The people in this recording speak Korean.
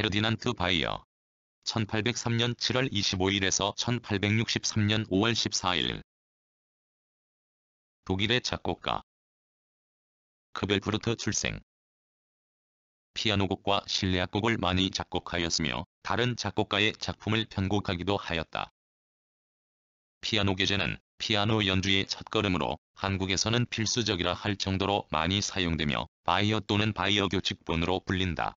페르디난트 바이어 1803년 7월 25일에서 1863년 5월 14일 독일의 작곡가 크벨프루트 출생 피아노곡과 실내악곡을 많이 작곡하였으며 다른 작곡가의 작품을 편곡하기도 하였다. 피아노 계제는 피아노 연주의 첫걸음으로 한국에서는 필수적이라 할 정도로 많이 사용되며 바이어 또는 바이어 교칙본으로 불린다.